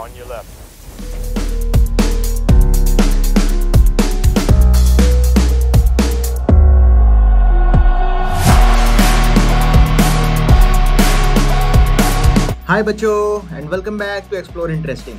on your left. Hi बच्चों and welcome back to explore interesting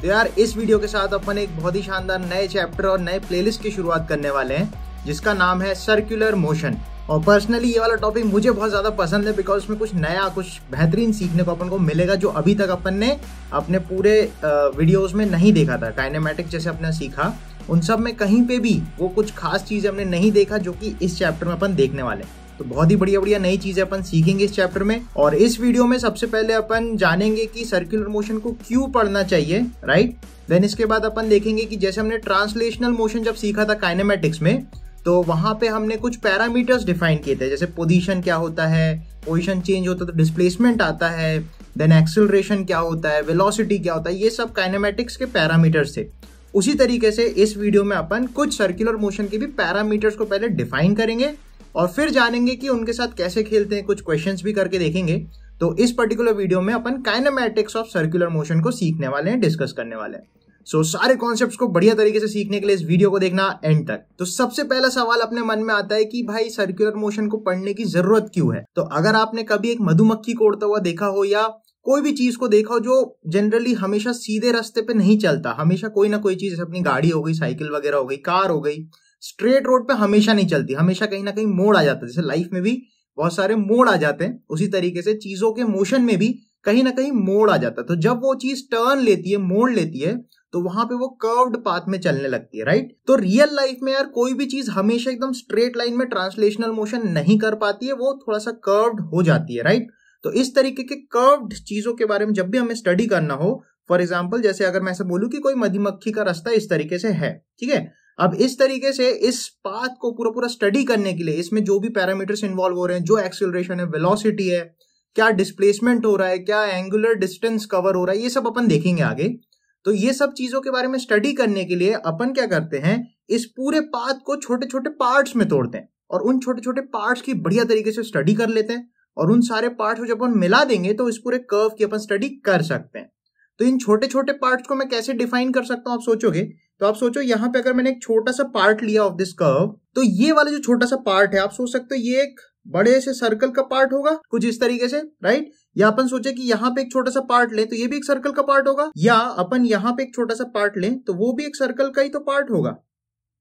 तो यार इस वीडियो के साथ अपन एक बहुत ही शानदार नए चैप्टर और नए प्लेलिस्ट की शुरुआत करने वाले हैं जिसका नाम है सर्कुलर मोशन और पर्सनली ये वाला टॉपिक मुझे बहुत ज़्यादा पसंद है बिकॉज उसमें कुछ नया कुछ बेहतरीन सीखने को अपन को मिलेगा जो अभी तक अपन ने अपने पूरे वीडियोस में नहीं देखा था काइनेमेटिक जैसे अपने सीखा उन सब में कहीं पे भी वो कुछ खास चीज़ हमने नहीं देखा जो कि इस चैप्टर में अपन देखने वाले तो बहुत ही बढ़िया बढ़िया नई चीजें अपन सीखेंगे इस चैप्टर में और इस वीडियो में सबसे पहले अपन जानेंगे कि सर्कुलर मोशन को क्यों पढ़ना चाहिए राइट देन इसके बाद अपन देखेंगे कि जैसे हमने ट्रांसलेशनल मोशन जब सीखा था काइनेमेटिक्स में तो वहाँ पे हमने कुछ पैरामीटर्स डिफाइन किए थे जैसे पोजीशन क्या होता है पोजीशन चेंज होता है तो डिस्प्लेसमेंट आता है देन एक्सेलरेशन क्या होता है वेलोसिटी क्या होता है ये सब काइनेमेटिक्स के पैरामीटर्स थे उसी तरीके से इस वीडियो में अपन कुछ सर्कुलर मोशन के भी पैरामीटर्स को पहले डिफाइन करेंगे और फिर जानेंगे कि उनके साथ कैसे खेलते हैं कुछ क्वेश्चंस भी करके देखेंगे तो इस पर्टिकुलर वीडियो में अपन काइनेमेटिक्स ऑफ सर्कुलर मोशन को सीखने वाले हैं डिस्कस करने वाले हैं सो so, सारे कॉन्सेप्ट को बढ़िया तरीके से सीखने के लिए इस वीडियो को देखना एंड तक तो सबसे पहला सवाल अपने मन में आता है कि भाई सर्कुलर मोशन को पढ़ने की जरूरत क्यों है तो अगर आपने कभी एक मधुमक्खी को उड़ता हुआ देखा हो या कोई भी चीज को देखा हो जो जनरली हमेशा सीधे रास्ते पे नहीं चलता हमेशा कोई ना कोई चीज जैसे अपनी गाड़ी हो गई साइकिल वगैरह हो गई कार हो गई स्ट्रेट रोड पे हमेशा नहीं चलती हमेशा कहीं ना कहीं मोड़ आ जाता है जैसे लाइफ में भी बहुत सारे मोड़ आ जाते हैं उसी तरीके से चीजों के मोशन में भी कहीं ना कहीं मोड़ आ जाता है तो जब वो चीज टर्न लेती है मोड़ लेती है तो वहां पे वो कर्व्ड पाथ में चलने लगती है राइट तो रियल लाइफ में यार कोई भी चीज हमेशा एकदम स्ट्रेट लाइन में ट्रांसलेशनल मोशन नहीं कर पाती है वो थोड़ा सा कर्व्ड हो जाती है राइट तो इस तरीके के कर्व्ड चीजों के बारे में जब भी हमें स्टडी करना हो फॉर एग्जाम्पल जैसे अगर मैं ऐसा बोलूँ कि कोई मधुमक्खी का रास्ता इस तरीके से है ठीक है अब इस तरीके से इस पाथ को पूरा पूरा स्टडी करने के लिए इसमें जो भी पैरामीटर्स इन्वॉल्व हो रहे हैं जो एक्सेलरेशन है वेलोसिटी है क्या डिस्प्लेसमेंट हो रहा है क्या एंगुलर डिस्टेंस कवर हो रहा है ये सब अपन देखेंगे आगे तो ये सब चीजों के बारे में स्टडी करने के लिए अपन क्या करते हैं इस पूरे पाथ को छोटे छोटे पार्ट्स में तोड़ते हैं और उन छोटे छोटे पार्ट्स की बढ़िया तरीके से स्टडी कर लेते हैं और उन सारे पार्ट्स को जब अपन मिला देंगे तो इस पूरे कर्व की अपन स्टडी कर सकते हैं तो इन छोटे छोटे पार्ट्स को मैं कैसे डिफाइन कर सकता हूं आप सोचोगे तो आप सोचो यहाँ पे अगर मैंने एक छोटा सा पार्ट लिया ऑफ दिस कर्व तो ये वाला जो छोटा सा पार्ट है आप सोच सकते हो ये एक बड़े से सर्कल का पार्ट होगा कुछ इस तरीके से राइट या अपन सोचे कि यहाँ पे एक छोटा सा पार्ट ले तो ये भी एक सर्कल का पार्ट होगा या अपन यहाँ पे एक छोटा सा पार्ट ले तो वो भी एक सर्कल का ही तो पार्ट होगा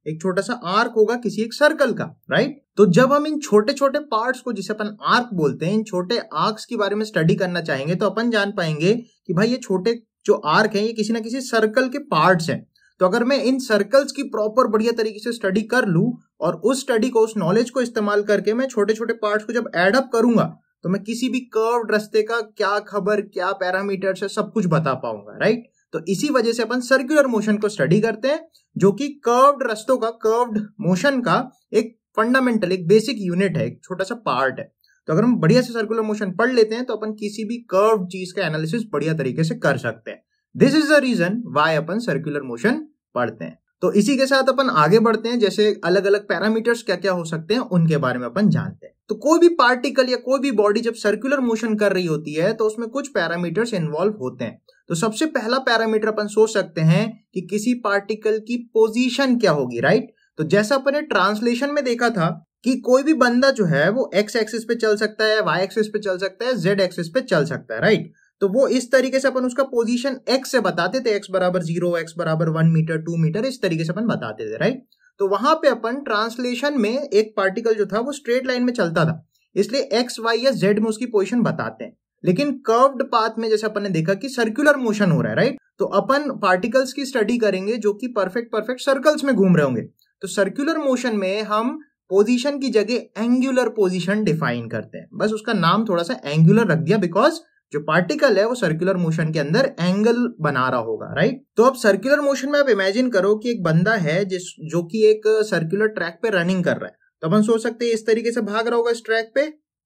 एक छोटा सा आर्क होगा किसी एक सर्कल का राइट तो जब हम इन छोटे छोटे पार्ट्स को जिसे अपन आर्क बोलते हैं इन छोटे आर्क्स के बारे में स्टडी करना चाहेंगे तो अपन जान पाएंगे कि भाई ये छोटे जो आर्क है ये किसी ना किसी सर्कल के पार्ट्स हैं तो अगर मैं इन सर्कल्स की प्रॉपर बढ़िया तरीके से स्टडी कर लूँ और उस स्टडी को उस नॉलेज को इस्तेमाल करके मैं छोटे छोटे पार्ट्स को जब एडअप करूंगा तो मैं किसी भी कर्व्ड रास्ते का क्या खबर क्या पैरामीटर है सब कुछ बता पाऊंगा राइट तो इसी वजह से अपन सर्कुलर मोशन को स्टडी करते हैं जो कि कर्व्ड रस्तों का कर्व्ड मोशन का एक फंडामेंटल एक बेसिक यूनिट है एक छोटा सा पार्ट है तो अगर हम बढ़िया से सर्कुलर मोशन पढ़ लेते हैं तो अपन किसी भी कर्व चीज का एनालिसिस बढ़िया तरीके से कर सकते हैं this is the reason why अपन सर्कुलर मोशन पढ़ते हैं तो इसी के साथ अपन आगे बढ़ते हैं जैसे अलग अलग पैरामीटर्स क्या क्या हो सकते हैं उनके बारे में अपन जानते हैं तो कोई भी पार्टिकल या कोई भी बॉडी जब सर्कुलर मोशन कर रही होती है तो उसमें कुछ पैरामीटर्स इन्वॉल्व होते हैं तो सबसे पहला पैरामीटर अपन सोच सकते हैं कि किसी पार्टिकल की पोजिशन क्या होगी राइट तो जैसा अपन ने ट्रांसलेशन में देखा था कि कोई भी बंदा जो है वो एक्स एक्सिस पे चल सकता है वाई एक्सिस पे चल सकता है जेड एक्सिस पे चल सकता है राइट तो वो इस तरीके से अपन उसका पोजीशन एक्स से बताते थे एक्स बराबर जीरो एक्स बराबर वन मीटर टू मीटर इस तरीके से अपन बताते थे राइट तो वहां पे अपन ट्रांसलेशन में एक पार्टिकल जो था वो स्ट्रेट लाइन में चलता था इसलिए एक्स वाई या जेड में उसकी पोजिशन बताते हैं लेकिन कर्व्ड पाथ में जैसे अपन ने देखा कि सर्कुलर मोशन हो रहा है राइट तो अपन पार्टिकल्स की स्टडी करेंगे जो कि परफेक्ट परफेक्ट सर्कल्स में घूम रहे होंगे तो सर्कुलर मोशन में हम पोजीशन की जगह एंगुलर पोजीशन डिफाइन करते हैं बस उसका नाम थोड़ा सा एंगुलर रख दिया बिकॉज जो पार्टिकल है वो सर्कुलर मोशन के अंदर एंगल बना रहा होगा राइट तो अब सर्कुलर मोशन में आप इमेजिन करो कि एक बंदा है जिस जो कि एक सर्कुलर ट्रैक पे रनिंग कर रहा है तो अपन सोच सकते हैं इस तरीके से भाग रहा होगा इस ट्रैक पे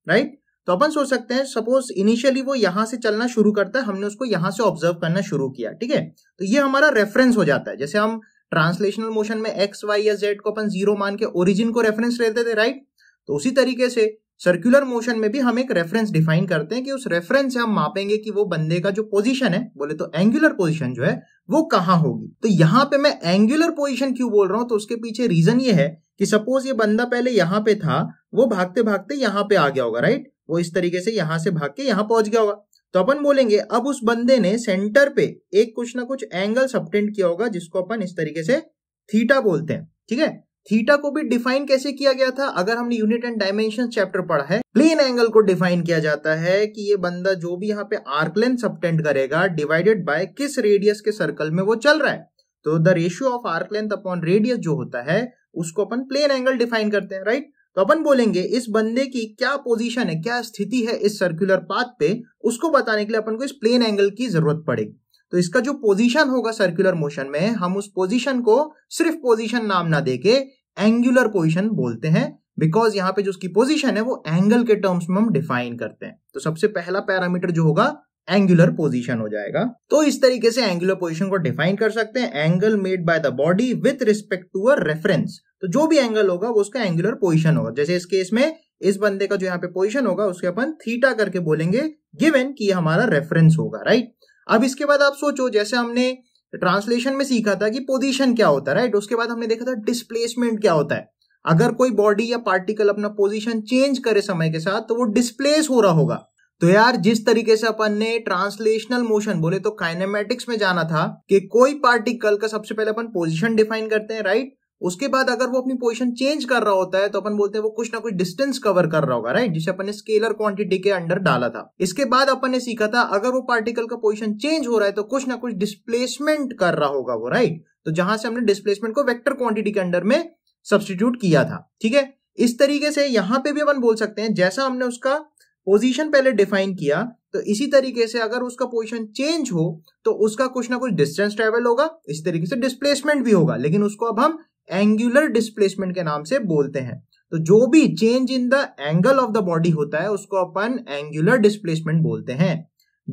राइट तो अपन सोच सकते हैं सपोज इनिशियली वो यहां से चलना शुरू करता है हमने उसको यहां से ऑब्जर्व करना शुरू किया ठीक है तो ये हमारा रेफरेंस हो जाता है जैसे हम ट्रांसलेशनल मोशन में एक्स वाई या जेड को अपन जीरो मान के ओरिजिन को रेफरेंस लेते थे राइट तो उसी तरीके से सर्कुलर मोशन में भी हम एक रेफरेंस डिफाइन करते हैं कि उस रेफरेंस से हम मापेंगे कि वो बंदे का जो पोजीशन है बोले तो एंगुलर पोजीशन जो है वो कहाँ होगी तो यहाँ पे मैं एंगुलर पोजीशन क्यों बोल रहा हूँ तो उसके पीछे रीजन ये है कि सपोज ये बंदा पहले यहाँ पे था वो भागते भागते यहाँ पे आ गया होगा राइट वो इस तरीके से यहाँ से भाग के यहाँ पहुंच गया होगा तो अपन बोलेंगे अब उस बंदे ने सेंटर पे एक कुछ ना कुछ एंगल सबटेंड किया होगा जिसको अपन इस तरीके से थीटा बोलते हैं ठीक है थीटा को भी डिफाइन कैसे किया गया था अगर हमने यूनिट एंड डायमेंशन चैप्टर पढ़ा है प्लेन एंगल को डिफाइन किया जाता है कि ये बंदा जो भी यहाँ पे आर्क लेंथ सबटेंड करेगा डिवाइडेड बाय किस रेडियस के सर्कल में वो चल रहा है तो the ratio of arc length upon radius जो होता है उसको अपन प्लेन एंगल डिफाइन करते हैं राइट तो अपन बोलेंगे इस बंदे की क्या पोजिशन है क्या स्थिति है इस सर्कुलर पाथ पे उसको बताने के लिए अपन को इस प्लेन एंगल की जरूरत पड़ेगी तो इसका जो पोजीशन होगा सर्कुलर मोशन में हम उस पोजीशन को सिर्फ पोजीशन नाम ना देके एंगुलर पोजीशन बोलते हैं बिकॉज यहाँ पे जो उसकी पोजीशन है वो एंगल के टर्म्स में हम डिफाइन करते हैं तो सबसे पहला पैरामीटर जो होगा एंगुलर पोजीशन हो जाएगा तो इस तरीके से एंगुलर पोजीशन को डिफाइन कर सकते हैं angle made by the body with respect to a reference तो जो भी एंगल होगा वो उसका एंगुलर पोजीशन होगा जैसे इस केस में इस बंदे का जो यहाँ पे पोजीशन होगा उसके अपन थीटा करके बोलेंगे गिवन कि हमारा रेफरेंस होगा राइट अब इसके बाद आप सोचो जैसे हमने ट्रांसलेशन में सीखा था कि पोजीशन क्या होता है राइट उसके बाद हमने देखा था डिस्प्लेसमेंट क्या होता है अगर कोई बॉडी या पार्टिकल अपना पोजीशन चेंज करे समय के साथ तो वो डिस्प्लेस हो रहा होगा तो यार जिस तरीके से अपन ने ट्रांसलेशनल मोशन बोले तो काइनेमेटिक्स में जाना था कि कोई पार्टिकल का सबसे पहले अपन पोजीशन डिफाइन करते हैं राइट उसके बाद अगर वो अपनी पोजिशन चेंज कर रहा होता है तो अपन बोलते हैं वो कुछ ना कुछ डिस्टेंस कवर कर रहा होगा राइट जिसे अपन ने स्केलर क्वांटिटी के अंडर डाला था इसके बाद अपन ने सीखा था अगर वो पार्टिकल का पोजिशन चेंज हो रहा है तो कुछ ना कुछ डिस्प्लेसमेंट कर रहा होगा वो राइट तो जहां से हमने डिस्प्लेसमेंट को वेक्टर क्वांटिटी के अंडर में सब्सटीट्यूट किया था ठीक है इस तरीके से यहां पे भी अपन बोल सकते हैं जैसा हमने उसका पोजीशन पहले डिफाइन किया तो इसी तरीके से अगर उसका पोजीशन चेंज हो तो उसका कुछ ना कुछ डिस्टेंस ट्रेवल होगा इसी तरीके से डिस्प्लेसमेंट भी होगा लेकिन उसको अब हम एंगुलर डिस्प्लेसमेंट के नाम से बोलते हैं तो जो भी change in the angle of the body होता है उसको अपन एंगुलर डिस्प्लेसमेंट बोलते हैं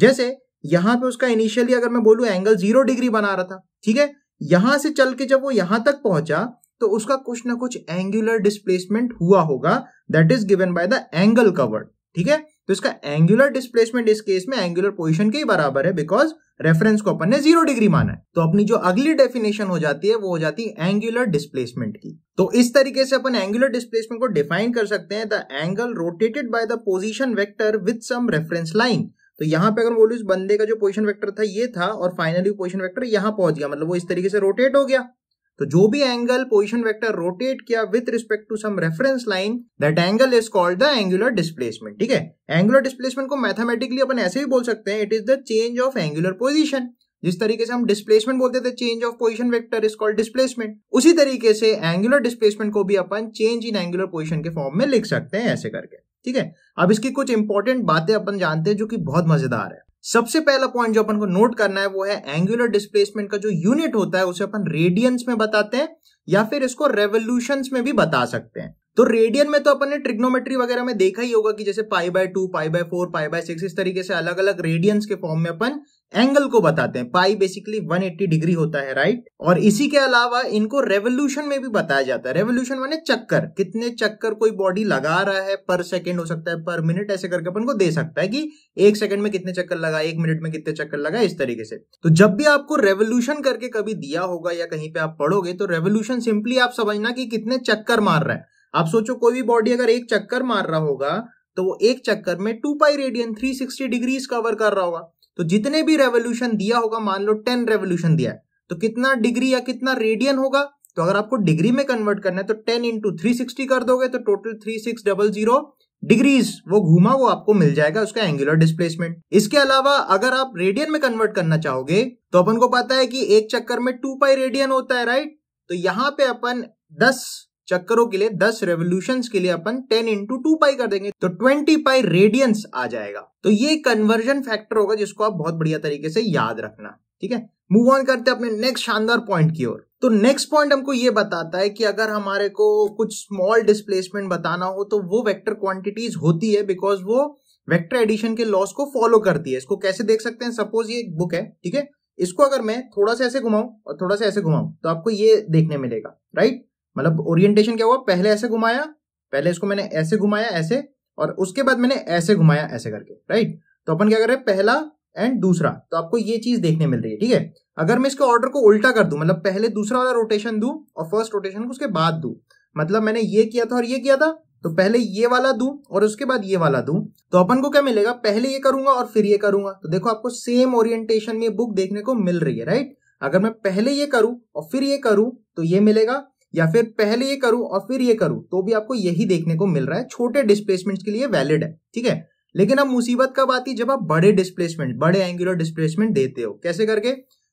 जैसे यहां पे उसका इनिशियली अगर मैं बोलूं एंगल जीरो डिग्री बना रहा था ठीक है यहां से चल के जब वो यहां तक पहुंचा तो उसका कुछ ना कुछ एंगुलर डिस्प्लेसमेंट हुआ होगा that is given by the angle covered ठीक है तो इसका एंगुलर डिस्प्लेसमेंट इस केस में एंगुलर पोजिशन के ही बराबर है बिकॉज रेफरेंस को अपन ने जीरो डिग्री माना है तो अपनी जो अगली डेफिनेशन हो जाती है वो हो जाती है एंगुलर डिस्प्लेसमेंट की तो इस तरीके से अपन एंगुलर डिस्प्लेसमेंट को डिफाइन कर सकते हैं the angle rotated by the position vector with some reference line तो यहाँ पे अगर बोलो इस बंदे का जो पोजिशन वेक्टर था ये था और फाइनली पोजिशन वेक्टर यहाँ पहुंच गया मतलब वो इस तरीके से रोटेट हो गया तो जो भी एंगल पोजिशन वेक्टर रोटेट किया with respect to some reference line that angle is called the angular displacement ठीक है एंगुलर डिस्प्लेसमेंट को मैथमेटिकली अपन ऐसे भी बोल सकते हैं it is the change of angular position जिस तरीके से हम डिस्प्लेसमेंट बोलते थे change of position vector is called displacement उसी तरीके से एंगुलर डिस्प्लेसमेंट को भी अपन चेंज इन एंगुलर पोजिशन के फॉर्म में लिख सकते हैं ऐसे करके ठीक है अब इसकी कुछ इंपॉर्टेंट बातें अपन जानते हैं जो कि बहुत मजेदार है सबसे पहला पॉइंट जो अपन को नोट करना है वो है एंगुलर डिस्प्लेसमेंट का जो यूनिट होता है उसे अपन रेडियंस में बताते हैं या फिर इसको रेवोल्यूशन में भी बता सकते हैं तो रेडियन में तो अपन ने ट्रिग्नोमेट्री वगैरह में देखा ही होगा कि जैसे pi by two pi by four pi by six इस तरीके से अलग अलग रेडियंस के फॉर्म में अपन एंगल को बताते हैं पाई बेसिकली 180 डिग्री होता है राइट और इसी के अलावा इनको रेवोल्यूशन में भी बताया जाता है रेवोल्यूशन माने चक्कर कितने चक्कर कोई बॉडी लगा रहा है पर सेकंड हो सकता है पर मिनट ऐसे करके अपन को दे सकता है कि एक सेकंड में कितने चक्कर लगा एक मिनट में कितने चक्कर लगा इस तरीके से तो जब भी आपको रेवोल्यूशन करके कभी दिया होगा या कहीं पे आप पढ़ोगे तो रेवोल्यूशन सिंपली आप समझना कि कितने चक्कर मार रहा है आप सोचो कोई भी बॉडी अगर एक चक्कर मार रहा होगा तो वो एक चक्कर में two pi radian sixty degrees cover कर रहा होगा तो जितने भी रेवोल्यूशन दिया होगा मान लो टेन रेवोल्यूशन दिया है तो कितना डिग्री या कितना रेडियन होगा तो अगर आपको डिग्री में कन्वर्ट करना है तो टेन इंटू थ्री सिक्सटी कर दोगे तो total three six double zero degrees वो घूमा वो आपको मिल जाएगा उसका एंगुलर डिस्प्लेसमेंट इसके अलावा अगर आप रेडियन में कन्वर्ट करना चाहोगे तो अपन को पता है कि एक चक्कर में टू पाई रेडियन होता है राइट तो यहां पे अपन दस चक्करों के लिए दस रेवोल्यूशन के लिए अपन टेन इंटू टू पाई कर देंगे तो ट्वेंटी पाई रेडियंस आ जाएगा तो ये कन्वर्जन फैक्टर होगा जिसको आप बहुत बढ़िया तरीके से याद रखना ठीक है मूव ऑन करते हैं अपने नेक्स्ट शानदार पॉइंट की ओर तो नेक्स्ट पॉइंट हमको ये बताता है कि अगर हमारे को कुछ स्मॉल डिस्प्लेसमेंट बताना हो तो वो वेक्टर क्वांटिटीज होती है बिकॉज वो वेक्टर एडिशन के लॉस को फॉलो करती है इसको कैसे देख सकते हैं सपोज ये एक बुक है ठीक है इसको अगर मैं थोड़ा सा ऐसे घुमाऊं और थोड़ा सा ऐसे घुमाऊं तो आपको ये देखने मिलेगा राइट मतलब ओरिएंटेशन क्या हुआ पहले ऐसे घुमाया पहले इसको मैंने ऐसे घुमाया ऐसे और उसके बाद मैंने ऐसे घुमाया ऐसे करके राइट तो अपन क्या कर रहे हैं पहला एंड दूसरा तो आपको ये चीज देखने मिल रही है ठीक है अगर मैं इसके ऑर्डर को उल्टा कर दू मतलब पहले दूसरा वाला रोटेशन दू और फर्स्ट रोटेशन को उसके बाद दू मतलब मैंने ये किया था और ये किया था तो पहले ये वाला दू और उसके बाद ये वाला दू तो अपन को क्या मिलेगा पहले ये करूंगा और फिर ये करूंगा तो देखो आपको सेम ओरिएंटेशन में बुक देखने को मिल रही है राइट अगर मैं पहले ये करूं और फिर ये करूं तो ये मिलेगा या फिर पहले ये करूं और फिर ये करूं तो भी आपको यही देखने को मिल रहा है छोटे डिस्प्लेसमेंट के लिए वैलिड है ठीक है लेकिन अब मुसीबत कब आती है जब आप बड़े डिस्प्लेसमेंट बड़े एंगुलर डिस्प्लेसमेंट देते हो कैसे करके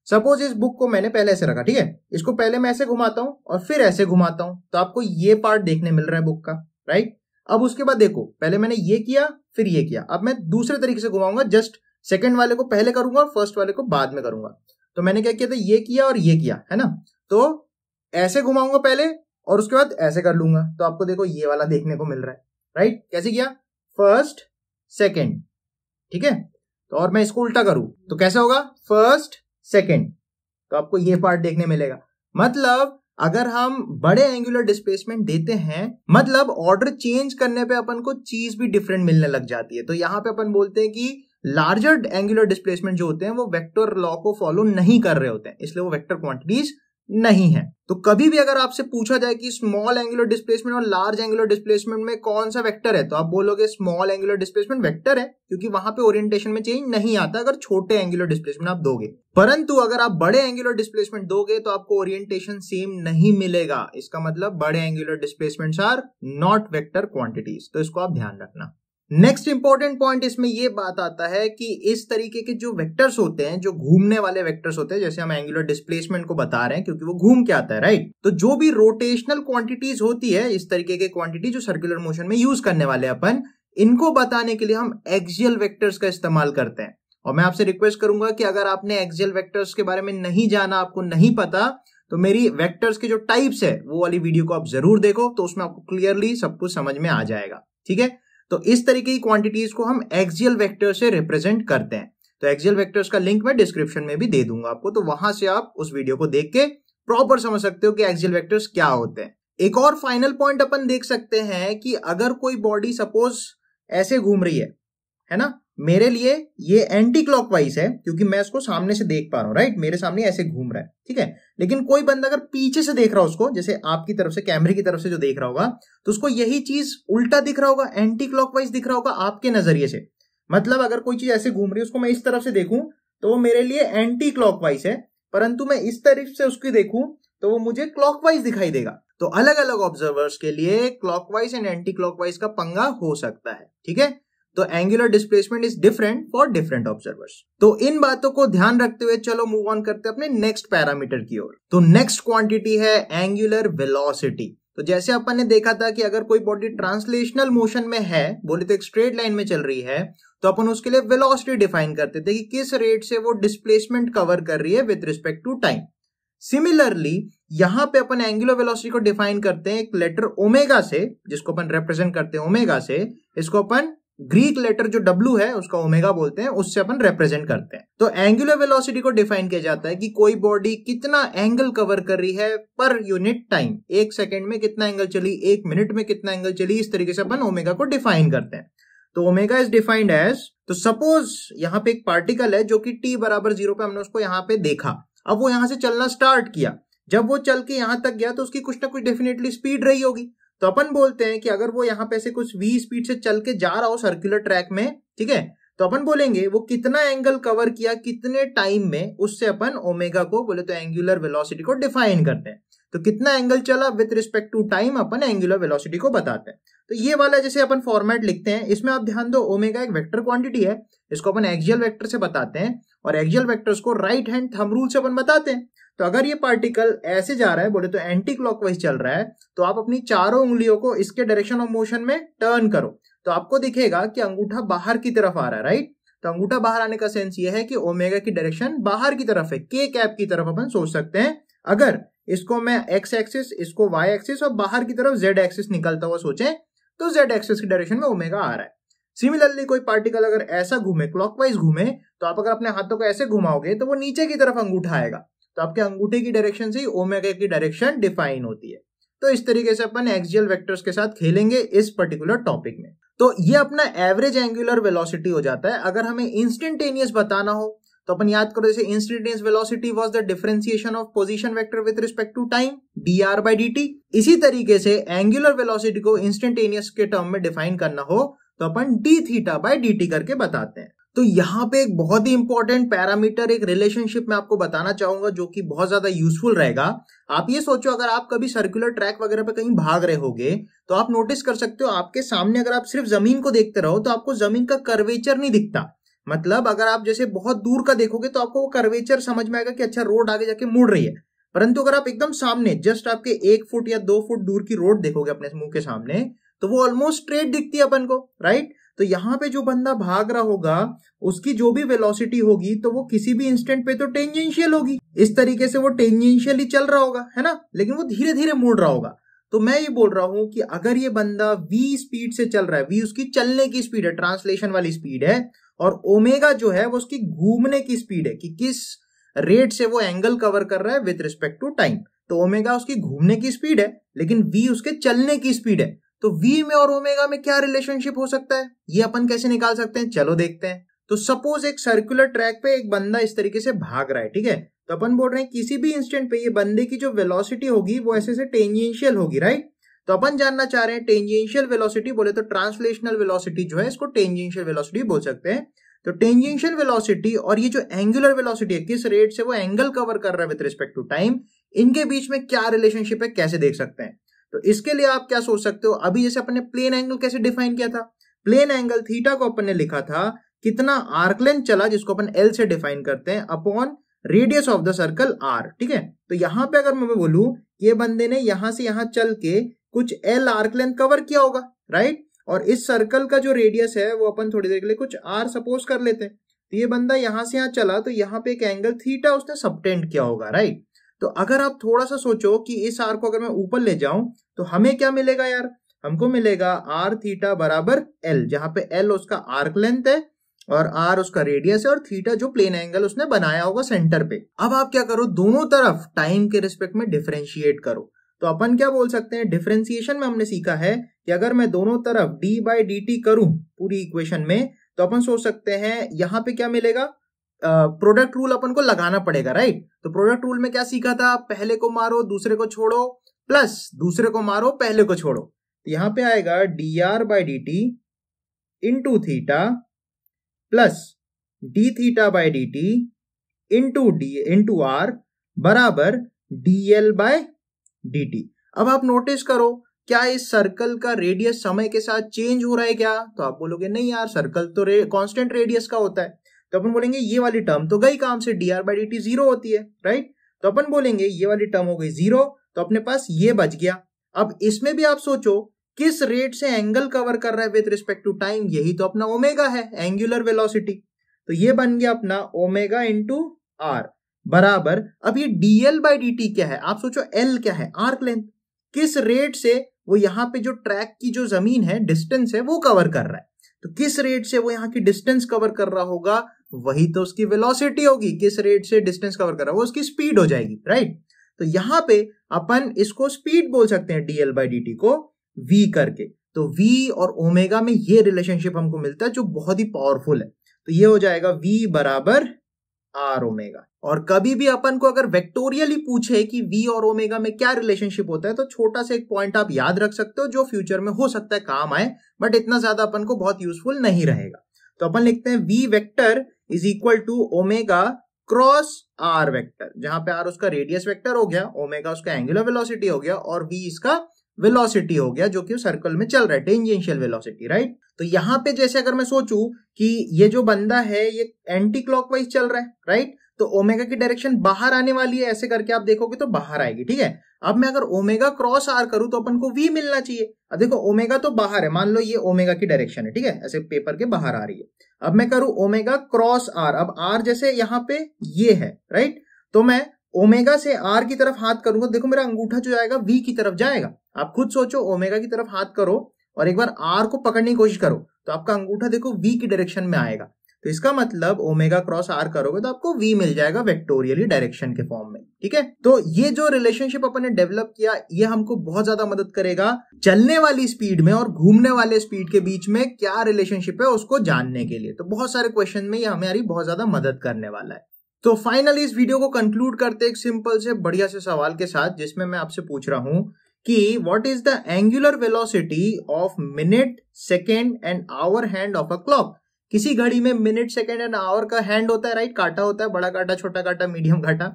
सपोज इस बुक को मैंने पहले ऐसे रखा ठीक है इसको पहले मैं ऐसे घुमाता हूं और फिर ऐसे घुमाता हूं तो आपको ये पार्ट देखने मिल रहा है बुक का राइट अब उसके बाद देखो पहले मैंने ये किया फिर ये किया अब मैं दूसरे तरीके से घुमाऊंगा जस्ट सेकंड वाले को पहले करूंगा और फर्स्ट वाले को बाद में करूंगा तो मैंने क्या किया था ये किया और ये किया है ना तो ऐसे घुमाऊंगा पहले और उसके बाद ऐसे कर लूंगा तो आपको देखो ये वाला देखने को मिल रहा है राइट कैसे किया फर्स्ट सेकेंड ठीक है तो और मैं इसको उल्टा करूं तो कैसे होगा फर्स्ट सेकेंड तो आपको ये पार्ट देखने मिलेगा मतलब अगर हम बड़े एंगुलर डिस्प्लेसमेंट देते हैं मतलब ऑर्डर चेंज करने पे अपन को चीज भी डिफरेंट मिलने लग जाती है तो यहां पे अपन बोलते हैं कि लार्जर एंगुलर डिस्प्लेसमेंट जो होते हैं वो वेक्टर लॉ को फॉलो नहीं कर रहे होते हैं इसलिए वो वेक्टर क्वांटिटीज नहीं है तो कभी भी अगर आपसे पूछा जाए कि स्मॉल एंगुलर डिस्प्लेसमेंट और लार्ज एंगुलर डिस्प्लेसमेंट में कौन सा वेक्टर है तो आप बोलोगे स्मॉल एंगुलर डिस्प्लेसमेंट वेक्टर है क्योंकि वहां पे ओरिएंटेशन में चेंज नहीं आता अगर छोटे एंगुलर डिस्प्लेसमेंट आप दोगे परंतु अगर आप बड़े एंगुलर डिस्प्लेसमेंट दोगे तो आपको ओरिएंटेशन सेम नहीं मिलेगा इसका मतलब बड़े angular displacements are not vector quantities तो इसको आप ध्यान रखना नेक्स्ट इंपॉर्टेंट पॉइंट इसमें यह बात आता है कि इस तरीके के जो वेक्टर्स होते हैं जो घूमने वाले वेक्टर्स होते हैं जैसे हम एंगुलर डिस्प्लेसमेंट को बता रहे हैं क्योंकि वो घूम के आता है राइट तो जो भी रोटेशनल क्वांटिटीज होती है इस तरीके के क्वांटिटी जो सर्कुलर मोशन में यूज करने वाले अपन इनको बताने के लिए हम एक्जियल वेक्टर्स का इस्तेमाल करते हैं और मैं आपसे रिक्वेस्ट करूंगा कि अगर आपने एक्जियल वेक्टर्स के बारे में नहीं जाना आपको नहीं पता तो मेरी वेक्टर्स के जो टाइप्स है वो वाली वीडियो को आप जरूर देखो तो उसमें आपको क्लियरली सब कुछ समझ में आ जाएगा ठीक है तो इस तरीके की क्वांटिटीज को हम एक्सियल वेक्टर से रिप्रेजेंट करते हैं तो एक्सियल वेक्टर्स का लिंक मैं डिस्क्रिप्शन में भी दे दूंगा आपको तो वहां से आप उस वीडियो को देख के प्रॉपर समझ सकते हो कि एक्सियल वेक्टर्स क्या होते हैं एक और फाइनल पॉइंट अपन देख सकते हैं कि अगर कोई बॉडी सपोज ऐसे घूम रही है है ना मेरे लिए ये एंटी क्लॉकवाइज है क्योंकि मैं इसको सामने से देख पा रहा हूं राइट मेरे सामने ऐसे घूम रहा है ठीक है लेकिन कोई बंदा अगर पीछे से देख रहा हो उसको जैसे आपकी तरफ से कैमरे की तरफ से जो देख रहा होगा तो उसको यही चीज उल्टा दिख रहा होगा एंटी क्लॉकवाइज दिख रहा होगा आपके नजरिए से मतलब अगर कोई चीज ऐसे घूम रही है उसको मैं इस तरफ से देखूं तो वो मेरे लिए एंटी क्लॉकवाइज है परंतु मैं इस तरफ से उसकी देखूं तो वो मुझे क्लॉकवाइज दिखाई देगा तो अलग अलग ऑब्जर्वर्स के लिए क्लॉकवाइज एंड एंटी क्लॉकवाइज का पंगा हो सकता है ठीक है तो angular displacement is different for different observers तो इन बातों को ध्यान रखते हुए चलो मूव ऑन करते हैं अपने नेक्स्ट पैरामीटर की ओर तो नेक्स्ट क्वांटिटी है एंगुलर वेलोसिटी तो जैसे अपन ने देखा था कि अगर कोई बॉडी ट्रांसलेशनल मोशन में है बोले तो एक स्ट्रेट लाइन में चल रही है तो अपन उसके लिए वेलोसिटी डिफाइन करते थे कि किस रेट से वो डिस्प्लेसमेंट कवर कर रही है with respect to time similarly यहां पे अपन एंगुलर वेलोसिटी को डिफाइन करते हैं एक लेटर ओमेगा से जिसको अपन रिप्रेजेंट करते हैं ओमेगा से इसको अपन ग्रीक लेटर जो डब्ल्यू है उसका ओमेगा बोलते हैं उससे अपन रिप्रेजेंट करते हैं तो एंगुलर वेलोसिटी को डिफाइन किया जाता है कि कोई बॉडी कितना एंगल कवर कर रही है पर यूनिट टाइम एक सेकेंड में कितना एंगल चली एक मिनट में कितना एंगल चली इस तरीके से अपन ओमेगा को डिफाइन करते हैं तो ओमेगा इज डिफाइंड एज तो सपोज यहाँ पे एक पार्टिकल है जो कि टी बराबर जीरो पे हमने उसको यहाँ पे देखा अब वो यहां से चलना स्टार्ट किया जब वो चल के यहां तक गया तो उसकी कुछ ना कुछ डेफिनेटली स्पीड रही होगी तो अपन बोलते हैं कि अगर वो यहाँ पे से कुछ वी स्पीड से चल के जा रहा हो सर्कुलर ट्रैक में ठीक है तो अपन बोलेंगे वो कितना एंगल कवर किया कितने टाइम में उससे अपन ओमेगा को बोले तो एंगुलर वेलोसिटी को डिफाइन करते हैं तो कितना एंगल चला विद रिस्पेक्ट टू टाइम अपन एंगुलर वेलोसिटी को बताते हैं तो ये वाला जैसे अपन फॉर्मेट लिखते हैं इसमें आप ध्यान दो ओमेगा एक वेक्टर क्वांटिटी है इसको अपन एक्जियल वेक्टर से बताते हैं और एक्जियल वेक्टर्स को राइट हैंड थम रूल से अपन बताते हैं तो अगर ये पार्टिकल ऐसे जा रहा है बोले तो एंटी क्लॉकवाइज चल रहा है तो आप अपनी चारों उंगलियों को इसके डायरेक्शन ऑफ मोशन में टर्न करो तो आपको दिखेगा कि अंगूठा बाहर की तरफ आ रहा है राइट तो अंगूठा बाहर आने का सेंस ये है कि ओमेगा की डायरेक्शन बाहर की तरफ है के कैप की तरफ अपन सोच सकते हैं अगर इसको मैं एक्स एक्सिस इसको वाई एक्सिस और बाहर की तरफ जेड एक्सिस निकलता हुआ सोचें तो जेड एक्सिस की डायरेक्शन में ओमेगा आ रहा है सिमिलरली कोई पार्टिकल अगर ऐसा घूमे क्लॉकवाइज घूमे तो आप अगर अपने हाथों को ऐसे घुमाओगे तो वो नीचे की तरफ अंगूठा आएगा तो आपके अंगूठे की डायरेक्शन से ही ओमेगा की डायरेक्शन डिफाइन होती है तो इस तरीके से अपन एक्सजियल वेक्टर्स के साथ खेलेंगे इस पर्टिकुलर टॉपिक में तो ये अपना एवरेज एंगुलर वेलोसिटी हो जाता है अगर हमें इंस्टेंटेनियस बताना हो तो अपन याद करो जैसे instantaneous velocity was the differentiation of position vector with respect to time D R by D T इसी तरीके से एंगुलर वेलोसिटी को इंस्टेंटेनियस के टर्म में डिफाइन करना हो तो अपन D theta by D T करके बताते हैं तो यहाँ पे एक बहुत ही इंपॉर्टेंट पैरामीटर एक रिलेशनशिप में आपको बताना चाहूंगा जो कि बहुत ज्यादा यूजफुल रहेगा आप ये सोचो अगर आप कभी सर्कुलर ट्रैक वगैरह पे कहीं भाग रहे होगे तो आप नोटिस कर सकते हो आपके सामने अगर आप सिर्फ जमीन को देखते रहो तो आपको जमीन का कर्वेचर नहीं दिखता मतलब अगर आप जैसे बहुत दूर का देखोगे तो आपको वो कर्वेचर समझ में आएगा कि अच्छा रोड आगे जाके मुड़ रही है परंतु अगर आप एकदम सामने जस्ट आपके एक फुट या दो फुट दूर की रोड देखोगे अपने मुंह के सामने तो वो ऑलमोस्ट स्ट्रेट दिखती है अपन को राइट तो यहाँ पे जो बंदा भाग रहा होगा उसकी जो भी वेलोसिटी होगी तो वो किसी भी इंस्टेंट पे तो टेंजेंशियल होगी इस तरीके से वो टेंजेंशियली चल रहा होगा है ना लेकिन वो धीरे धीरे मुड़ रहा होगा तो मैं ये बोल रहा हूं कि अगर ये बंदा वी स्पीड से चल रहा है वी उसकी चलने की स्पीड है ट्रांसलेशन वाली स्पीड है और ओमेगा जो है वो उसकी घूमने की स्पीड है कि किस रेट से वो एंगल कवर कर रहा है विथ रिस्पेक्ट टू टाइम तो ओमेगा उसकी घूमने की स्पीड है लेकिन वी उसके चलने की स्पीड है तो वी में और ओमेगा में क्या रिलेशनशिप हो सकता है ये अपन कैसे निकाल सकते हैं चलो देखते हैं तो सपोज एक सर्कुलर ट्रैक पे एक बंदा इस तरीके से भाग रहा है ठीक है तो अपन बोल रहे हैं किसी भी इंस्टेंट पे ये बंदे की जो वेलोसिटी होगी वो ऐसे से टेंजेंशियल होगी राइट तो अपन जानना चाह रहे हैं टेंजेंशियल वेलोसिटी बोले तो ट्रांसलेशनल वेलोसिटी जो है इसको टेंजेंशियल वेलोसिटी बोल सकते हैं तो टेंजेंशियल वेलोसिटी और ये जो एंगुलर वेलोसिटी है किस रेट से वो एंगल कवर कर रहा है विद रिस्पेक्ट टू टाइम इनके बीच में क्या रिलेशनशिप है कैसे देख सकते हैं तो इसके लिए आप क्या सोच सकते हो अभी जैसे अपने प्लेन एंगल कैसे डिफाइन किया था प्लेन एंगल थीटा को अपन ने लिखा था कितना लेंथ चला जिसको अपन एल से डिफाइन करते हैं upon radius of the circle R ठीक है तो यहां पे अगर मैं बोलू ये बंदे ने यहां से यहां चल के कुछ एल आर्क लेंथ कवर किया होगा राइट और इस सर्कल का जो रेडियस है वो अपन थोड़ी देर के लिए कुछ आर सपोज कर लेते हैं तो ये बंदा यहां से यहां चला तो यहाँ पे एक एंगल थीटा उसने सबटेंड किया होगा राइट तो अगर आप थोड़ा सा सोचो कि इस आर को अगर मैं ऊपर ले जाऊं तो हमें क्या मिलेगा यार हमको मिलेगा आर थीटा बराबर एल जहां पे एल उसका आर्क लेंथ है और आर उसका रेडियस है और थीटा जो प्लेन एंगल उसने बनाया होगा सेंटर पे अब आप क्या करो दोनों तरफ टाइम के रिस्पेक्ट में डिफ्रेंशिएट करो तो अपन क्या बोल सकते हैं डिफ्रेंसिएशन में हमने सीखा है कि अगर मैं दोनों तरफ डी बाई डी टी करूं पूरी इक्वेशन में तो अपन सोच सकते हैं यहाँ पे क्या मिलेगा प्रोडक्ट रूल अपन को लगाना पड़ेगा राइट तो प्रोडक्ट रूल में क्या सीखा था पहले को मारो दूसरे को छोड़ो प्लस दूसरे को मारो पहले को छोड़ो तो यहां पे आएगा D R by D T into theta plus D theta by D T into D into R बराबर D L by D T अब आप नोटिस करो क्या इस सर्कल का रेडियस समय के साथ चेंज हो रहा है क्या तो आप बोलोगे नहीं यार सर्कल तो रे, कांस्टेंट रेडियस का होता है तो अपन बोलेंगे ये वाली टर्म तो गई काम से D R by D T zero होती है राइट तो अपन बोलेंगे ये वाली टर्म हो गई जीरो तो अपने पास ये बच गया अब इसमें भी आप सोचो किस रेट से एंगल कवर कर रहा है विद रिस्पेक्ट टू टाइम यही तो अपना ओमेगा है एंगुलर वेलोसिटी तो ये बन गया अपना ओमेगा इंटू आर बराबर अब ये डीएल बाई डी क्या है आप सोचो एल क्या है आर्क लेंथ किस रेट से वो यहाँ पे जो ट्रैक की जो जमीन है डिस्टेंस है वो कवर कर रहा है तो किस रेट से वो यहाँ की डिस्टेंस कवर कर रहा होगा वही तो उसकी वेलोसिटी होगी किस रेट से डिस्टेंस कवर कर रहा है वो उसकी स्पीड हो जाएगी राइट तो यहां पे अपन इसको स्पीड बोल सकते हैं डीएल बाई डी को वी करके तो वी और ओमेगा में ये रिलेशनशिप हमको मिलता है जो बहुत ही पावरफुल है तो ये हो जाएगा वी बराबर आर ओमेगा और कभी भी अपन को अगर वेक्टोरियली पूछे कि वी और ओमेगा में क्या रिलेशनशिप होता है तो छोटा सा एक पॉइंट आप याद रख सकते हो जो फ्यूचर में हो सकता है काम आए बट इतना ज्यादा अपन को बहुत यूजफुल नहीं रहेगा तो अपन लिखते हैं V vector is equal to omega cross R vector जहां पे आर उसका रेडियस वेक्टर हो गया ओमेगा उसका एंगुलर वेलोसिटी हो गया और वी इसका वेलोसिटी हो गया जो कि सर्कल में चल रहा है टेंजेंशियल वेलोसिटी राइट तो यहां पे जैसे अगर मैं सोचू कि ये जो बंदा है ये एंटी क्लॉकवाइज चल रहा है राइट तो ओमेगा की डायरेक्शन बाहर आने वाली है ऐसे करके आप देखोगे तो बाहर आएगी ठीक है अब मैं अगर ओमेगा क्रॉस आर करूं तो अपन को वी मिलना चाहिए अब देखो ओमेगा तो बाहर है मान लो ये ओमेगा की डायरेक्शन है ठीक है ऐसे पेपर के बाहर आ रही है अब मैं करूं ओमेगा क्रॉस आर अब आर जैसे यहां पे ये है राइट तो मैं ओमेगा से आर की तरफ हाथ करूंगा देखो मेरा अंगूठा जो आएगा वी की तरफ जाएगा आप खुद सोचो ओमेगा की तरफ हाथ करो और एक बार आर को पकड़ने की कोशिश करो तो आपका अंगूठा देखो वी की डायरेक्शन में आएगा तो इसका मतलब ओमेगा क्रॉस आर करोगे तो आपको वी मिल जाएगा वेक्टोरियली डायरेक्शन के फॉर्म में ठीक है तो ये जो रिलेशनशिप अपन ने डेवलप किया ये हमको बहुत ज्यादा मदद करेगा चलने वाली स्पीड में और घूमने वाले स्पीड के बीच में क्या रिलेशनशिप है उसको जानने के लिए तो बहुत सारे क्वेश्चन में ये हमारी बहुत ज्यादा मदद करने वाला है तो फाइनली इस वीडियो को कंक्लूड करते एक सिंपल से बढ़िया से सवाल के साथ जिसमें मैं आपसे पूछ रहा हूं कि what is the angular velocity of minute second and hour hand of a clock किसी घड़ी में मिनट सेकेंड एंड आवर का हैंड होता है राइट काटा होता है बड़ा काटा छोटा काटा मीडियम काटा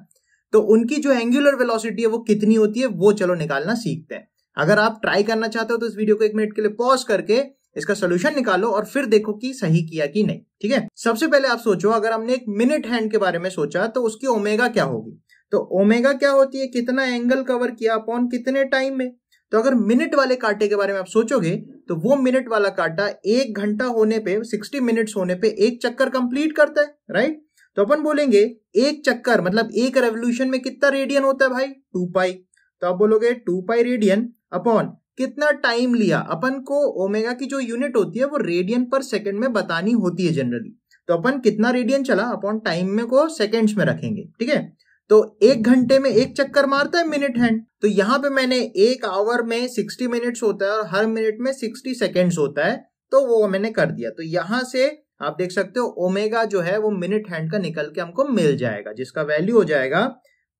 तो उनकी जो एंगुलर वेलोसिटी है वो कितनी होती है वो चलो निकालना सीखते हैं अगर आप ट्राई करना चाहते हो तो इस वीडियो को एक मिनट के लिए पॉज करके इसका सोल्यूशन निकालो और फिर देखो कि सही किया कि नहीं ठीक है सबसे पहले आप सोचो अगर हमने एक मिनट हैंड के बारे में सोचा तो उसकी ओमेगा क्या होगी तो ओमेगा क्या होती है कितना एंगल कवर किया अपॉन कितने टाइम में तो अगर मिनट वाले कांटे के बारे में आप सोचोगे तो वो मिनट वाला कांटा एक घंटा होने पे 60 मिनट्स होने पे एक चक्कर कंप्लीट करता है राइट तो अपन बोलेंगे एक चक्कर मतलब एक रेवोल्यूशन में कितना रेडियन होता है भाई टू पाई तो आप बोलोगे टू पाई रेडियन अपॉन कितना टाइम लिया अपन को ओमेगा की जो यूनिट होती है वो रेडियन पर सेकेंड में बतानी होती है जनरली तो अपन कितना रेडियन चला अपॉन टाइम में को सेकेंड्स में रखेंगे ठीक है तो एक घंटे में एक चक्कर मारता है मिनट हैंड तो यहाँ पे मैंने एक आवर में सिक्सटी मिनट्स होता है और हर मिनट में सिक्सटी सेकेंड्स होता है तो वो मैंने कर दिया तो यहाँ से आप देख सकते हो ओमेगा जो है वो मिनट हैंड का निकल के हमको मिल जाएगा जिसका वैल्यू हो जाएगा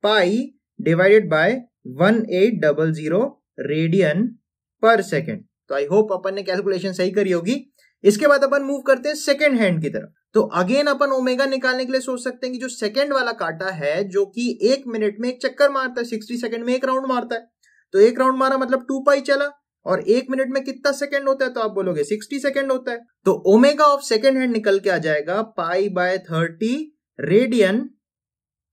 pi divided by one eight double zero radian per second तो आई होप अपन ने कैलकुलेशन सही करी होगी इसके बाद अपन मूव करते हैं सेकेंड हैंड की तरफ तो अगेन अपन ओमेगा निकालने के लिए सोच सकते हैं कि जो सेकंड वाला काटा है जो कि एक मिनट में एक चक्कर मारता है सिक्सटी सेकंड में एक राउंड मारता है तो एक राउंड मारा मतलब टू पाई चला और एक मिनट में कितना सेकंड होता है तो आप बोलोगे सिक्सटी सेकंड होता है तो ओमेगा ऑफ सेकंड हैंड निकल के आ जाएगा pi by thirty radian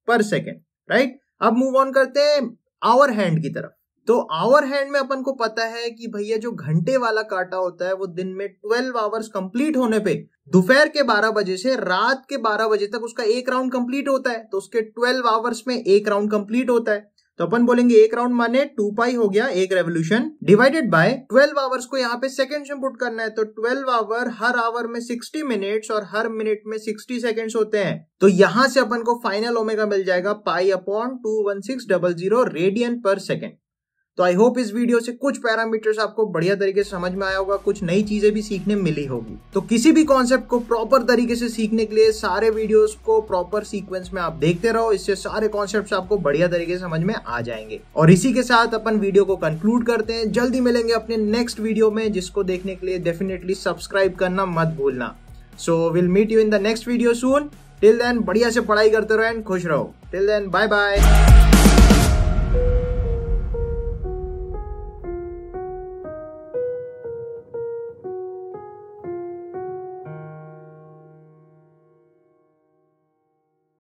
per second right अब मूव ऑन करते हैं आवर हैंड की तरफ तो आवर हैंड में अपन को पता है कि भैया जो घंटे वाला काटा होता है वो दिन में ट्वेल्व आवर्स कंप्लीट होने पे दोपहर के बारह बजे से रात के बारह बजे तक उसका एक राउंड कंप्लीट होता है तो उसके ट्वेल्व आवर्स में एक राउंड कंप्लीट होता है तो अपन बोलेंगे एक राउंड माने टू पाई हो गया एक रेवोल्यूशन डिवाइडेड बाय 12 आवर्स को यहाँ पे सेकंड्स में पुट करना है तो 12 आवर हर आवर में 60 मिनट्स और हर मिनट में 60 सेकंड्स होते हैं तो यहां से अपन को फाइनल ओमेगा मिल जाएगा pi upon two one six double zero radian per second तो आई होप इस वीडियो से कुछ पैरामीटर्स आपको बढ़िया तरीके से समझ में आया होगा कुछ नई चीजें भी सीखने मिली होगी तो किसी भी कॉन्सेप्ट को प्रॉपर तरीके से सीखने के लिए सारे वीडियोस को प्रॉपर सीक्वेंस में आप देखते रहो इससे सारे कॉन्सेप्ट आपको बढ़िया तरीके से समझ में आ जाएंगे और इसी के साथ अपन वीडियो को कंक्लूड करते हैं जल्दी मिलेंगे अपने नेक्स्ट वीडियो में जिसको देखने के लिए डेफिनेटली सब्सक्राइब करना मत भूलना so will meet you in the next video soon till then बढ़िया से पढ़ाई करते रहो एंड खुश रहो टिल देन बाय बाय